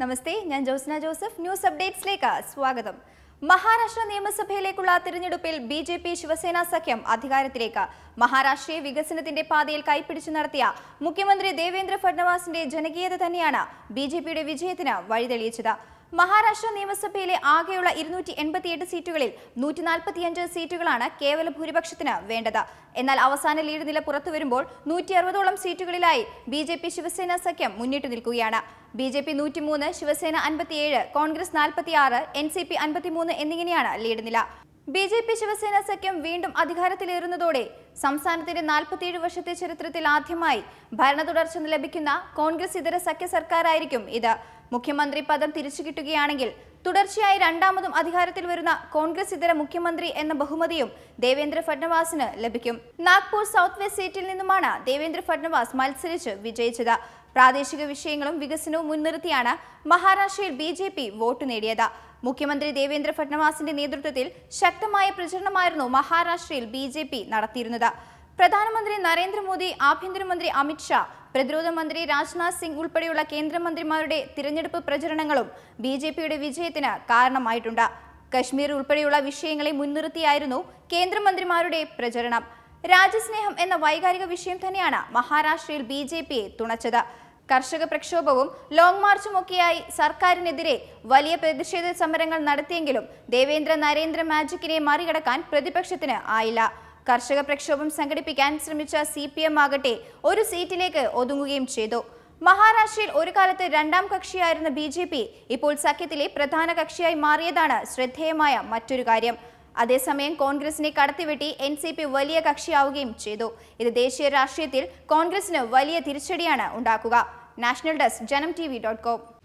നമസ്തേ ഞാൻ Josna Joseph news അപ്ഡേറ്റ്സിലേക്ക് സ്വാഗതം മഹാരാഷ്ട്ര നിയമസഭയിലേക്കുള്ള തിരഞ്ഞെടുപ്പിൽ ബി ജെ പി ശിവസേന സഖ്യം അധികാരത്തിലേക്ക് മഹാരാഷ്ട്രയെ വികസനത്തിന്റെ പാതയിൽ കൈപ്പിടിച്ചു നടത്തിയ മുഖ്യമന്ത്രി ദേവേന്ദ്ര ഫഡ്നവാസിന്റെ ജനകീയത തന്നെയാണ് ബി ജെ പിയുടെ വിജയത്തിന് വഴിതെളിയിച്ചത് മഹാരാഷ്ട്ര നിയമസഭയിലെ ആകെയുള്ള ഇരുന്നൂറ്റി എൺപത്തിയെട്ട് സീറ്റുകളിൽ നൂറ്റി നാൽപ്പത്തിയഞ്ച് സീറ്റുകളാണ് കേവല ഭൂരിപക്ഷത്തിന് വേണ്ടത് എന്നാൽ അവസാന ലീഡ് നില പുറത്തു വരുമ്പോൾ നൂറ്റി അറുപതോളം സീറ്റുകളിലായി ബി ജെ പി ശിവസേന സഖ്യം മുന്നിട്ട് നിൽക്കുകയാണ് ബി ജെ പി നൂറ്റിമൂന്ന് ശിവസേന അൻപത്തിയേഴ് കോൺഗ്രസ് നാൽപ്പത്തിയാറ് എൻ സി പി അൻപത്തിമൂന്ന് എന്നിങ്ങനെയാണ് ലീഡ് നില ബി ജെ പി ശിവസേന സഖ്യം വീണ്ടും അധികാരത്തിലേറുന്നതോടെ സംസ്ഥാനത്തിന്റെ നാൽപ്പത്തിയേഴ് വർഷത്തെ ചരിത്രത്തിൽ ആദ്യമായി ഭരണ തുടർച്ച ലഭിക്കുന്ന കോൺഗ്രസ് ഇതര സഖ്യ സർക്കാരായിരിക്കും ഇത് മുഖ്യമന്ത്രി പദം തിരിച്ചു കിട്ടുകയാണെങ്കിൽ തുടർച്ചയായി രണ്ടാമതും അധികാരത്തിൽ വരുന്ന കോൺഗ്രസ് ഇതര മുഖ്യമന്ത്രി എന്ന ബഹുമതിയും ദേവേന്ദ്ര ഫഡ്നവാസിന് ലഭിക്കും നാഗ്പൂർ സൗത്ത് വെസ്റ്റ് സീറ്റിൽ നിന്നുമാണ് ദേവേന്ദ്ര ഫഡ്നവാസ് മത്സരിച്ച് വിജയിച്ചത് പ്രാദേശിക വിഷയങ്ങളും വികസനവും മുൻനിർത്തിയാണ് മഹാരാഷ്ട്രയിൽ ബി ജെ പി വോട്ട് നേടിയത് മുഖ്യമന്ത്രി ദേവേന്ദ്ര ഫഡ്നവാസിന്റെ നേതൃത്വത്തിൽ ശക്തമായ പ്രചരണമായിരുന്നു മഹാരാഷ്ട്രയിൽ ബി ജെ പി നടത്തിയിരുന്നത് പ്രധാനമന്ത്രി നരേന്ദ്രമോദി ആഭ്യന്തരമന്ത്രി അമിത്ഷാ പ്രതിരോധ മന്ത്രി രാജ്നാഥ് സിംഗ് ഉൾപ്പെടെയുള്ള കേന്ദ്രമന്ത്രിമാരുടെ തിരഞ്ഞെടുപ്പ് പ്രചരണങ്ങളും ബി ജെ പിയുടെ വിജയത്തിന് കാരണമായിട്ടുണ്ട് കശ്മീർ ഉൾപ്പെടെയുള്ള വിഷയങ്ങളെ മുൻനിർത്തിയായിരുന്നു കേന്ദ്രമന്ത്രിമാരുടെ പ്രചരണം രാജ്യസ്നേഹം എന്ന വൈകാരിക വിഷയം തന്നെയാണ് മഹാരാഷ്ട്രയിൽ ബി ജെ പിയെ തുണച്ചത് കർഷക പ്രക്ഷോഭവും ലോങ് മാർച്ചും ഒക്കെയായി സർക്കാരിനെതിരെ വലിയ പ്രതിഷേധ സമരങ്ങൾ നടത്തിയെങ്കിലും ദേവേന്ദ്ര നരേന്ദ്ര മാജിക്കിനെ മറികടക്കാൻ പ്രതിപക്ഷത്തിന് ആയില്ല കർഷക പ്രക്ഷോഭം സംഘടിപ്പിക്കാൻ ശ്രമിച്ച സി പി എം ആകട്ടെ ഒരു സീറ്റിലേക്ക് ഒതുങ്ങുകയും ചെയ്തു മഹാരാഷ്ട്രയിൽ ഒരു കാലത്ത് രണ്ടാം കക്ഷിയായിരുന്ന ബി ജെ പി ഇപ്പോൾ സഖ്യത്തിലെ പ്രധാന കക്ഷിയായി മാറിയതാണ് ശ്രദ്ധേയമായ മറ്റൊരു കാര്യം അതേസമയം കോൺഗ്രസിനെ കടത്തിവെട്ടി എൻ സി പി വലിയ കക്ഷിയാവുകയും ചെയ്തു ഇത് ദേശീയ രാഷ്ട്രീയത്തിൽ കോൺഗ്രസിന് വലിയ തിരിച്ചടിയാണ് ഉണ്ടാക്കുക national desk Janam T V dot com